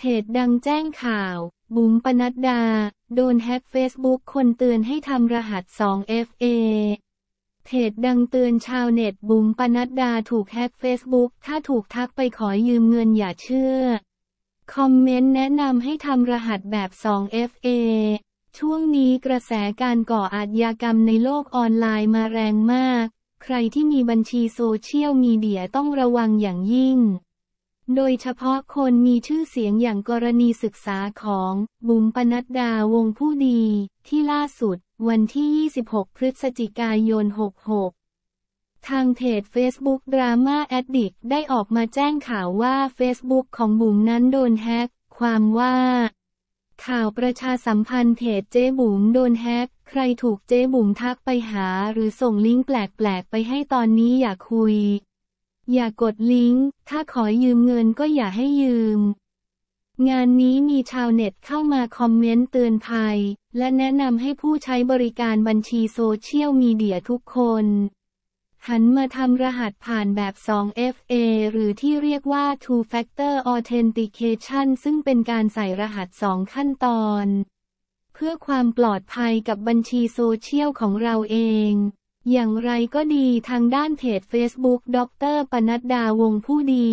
เพจดังแจ้งข่าว บุ๋มปนัดดา โดนแฮ็กเฟซบุ๊กคนเตือนให้ทำรหัส 2FA เพจดังเตือนชาวเน็ตบุ๋มปนัดดาถูกแฮ็กเฟซบุ๊กถ้าถูกทักไปขอยืมเงินอย่าเชื่อ คอมเมนต์แนะนำให้ทำรหัสแบบ 2FA ช่วงนี้กระแสการก่ออาชญากรรมในโลกออนไลน์มาแรงมาก ใครที่มีบัญชีโซเชียลมีเดียต้องระวังอย่างยิ่งโดยเฉพาะคนมีชื่อเสียงอย่างกรณีศึกษาของ บุ๋มปนัดดาวงผู้ดี ที่ล่าสุด วันที่ 26 พฤศจิกายน 66 ทางเพจ Facebook ราม่าแอดดิกได้ออกมาแจ้งข่าวว่า Facebook ของบุ๋มนั้นโดนแฮกความว่า ข่าวประชาสัมพันธ์เพจเจ๊บุ๋มโดนแฮกใครถูกเจ๊บุ๋มทักไปหาหรือส่งลิงก์แปลกๆไปให้ตอนนี้อย่าคุยอย่ากดลิงก์ ถ้าขอยืมเงินก็อย่าให้ยืม งานนี้มีชาวเน็ตเข้ามาคอมเมนต์เตือนภัย และแนะนำให้ผู้ใช้บริการบัญชีโซเชียลมีเดียทุกคนหันมาทำรหัสผ่านแบบ 2FA หรือที่เรียกว่า Two Factor Authentication ซึ่งเป็นการใส่รหัส2ขั้นตอน เพื่อความปลอดภัยกับบัญชีโซเชียลของเราเองอย่างไรก็ดีทางด้านเพจ Facebook ดรปนัดดาวงผู้ดี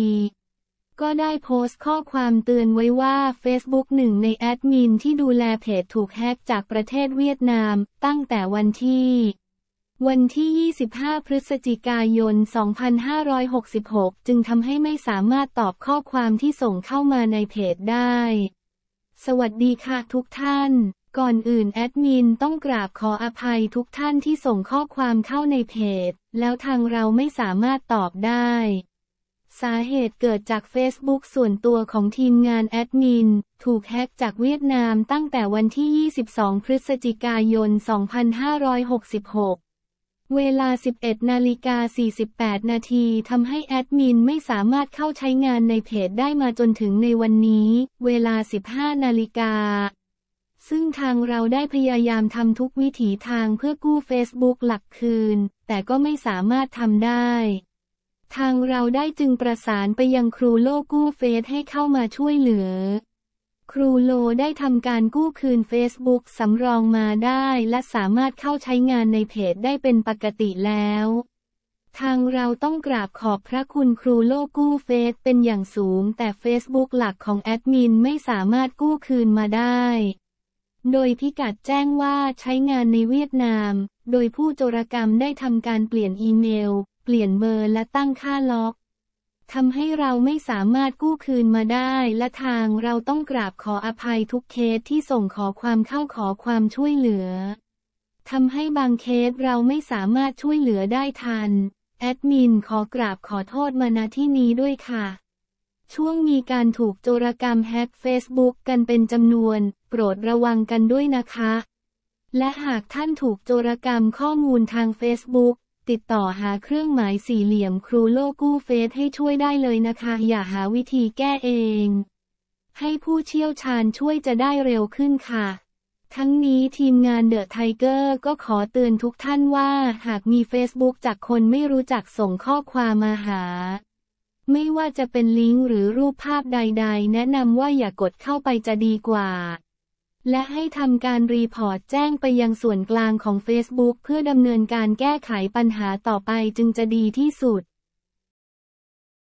ก็ได้โพสต์ข้อความเตือนไว้ว่า Facebook หนึ่งในแอดมินที่ดูแลเพจถูกแฮกจากประเทศเวียดนาม ตั้งแต่วันที่ วันที่ 25 พฤศจิกายน 2566 จึงทำให้ไม่สามารถตอบข้อความที่ส่งเข้ามาในเพจได้ สวัสดีค่ะทุกท่านก่อนอื่นแอดมินต้องกราบขออภัยทุกท่านที่ส่งข้อความเข้าในเพจ แล้วทางเราไม่สามารถตอบได้ สาเหตุเกิดจาก Facebook ส่วนตัวของทีมงานแอดมินถูกแฮ็กจากเวียดนามตั้งแต่วันที่ 22 พฤศจิกายน 2566 เวลา 11นาฬิกา48นาทีทำให้แอดมินไม่สามารถเข้าใช้งานในเพจได้มาจนถึงในวันนี้ เวลา 15นาฬิกาซึ่งทางเราได้พยายามทำทุกวิถีทางเพื่อกู้ Facebook หลักคืน แต่ก็ไม่สามารถทำได้ ทางเราได้จึงประสานไปยังครูโลกู้เฟซให้เข้ามาช่วยเหลือ ครูโลได้ทำการกู้คืน Facebook สำรองมาได้ และสามารถเข้าใช้งานในเพจได้เป็นปกติแล้ว ทางเราต้องกราบขอบพระคุณครูโลกู้เฟซเป็นอย่างสูง แต่ Facebook หลักของแอดมินไม่สามารถกู้คืนมาได้โดยพิกัดแจ้งว่าใช้งานในเวียดนาม โดยผู้โจรกรรมได้ทำการเปลี่ยนอีเมล เปลี่ยนเบอร์และตั้งค่าล็อก ทำให้เราไม่สามารถกู้คืนมาได้ และทางเราต้องกราบขออภัยทุกเคสที่ส่งขอความเข้าขอความช่วยเหลือ ทำให้บางเคสเราไม่สามารถช่วยเหลือได้ทัน แอดมินขอกราบขอโทษมาณที่นี้ด้วยค่ะช่วงมีการถูกโจรกรรมแฮ็กเฟซบุ๊กกันเป็นจำนวน โปรดระวังกันด้วยนะคะ และหากท่านถูกโจรกรรมข้อมูลทางเฟซบุ๊กติดต่อหาเครื่องหมายสี่เหลี่ยมครูโลกู้เฟซให้ช่วยได้เลยนะคะ อย่าหาวิธีแก้เอง ให้ผู้เชี่ยวชาญช่วยจะได้เร็วขึ้นค่ะ ทั้งนี้ทีมงานเดอะไทเกอร์ก็ขอเตือนทุกท่านว่า หากมีเฟซบุ๊กจากคนไม่รู้จักส่งข้อความมาหาไม่ว่าจะเป็นลิงก์หรือรูปภาพใดๆ แนะนำว่าอย่ากดเข้าไปจะดีกว่า และให้ทำการรีพอร์ตแจ้งไปยังส่วนกลางของ Facebook เพื่อดำเนินการแก้ไขปัญหาต่อไปจึงจะดีที่สุด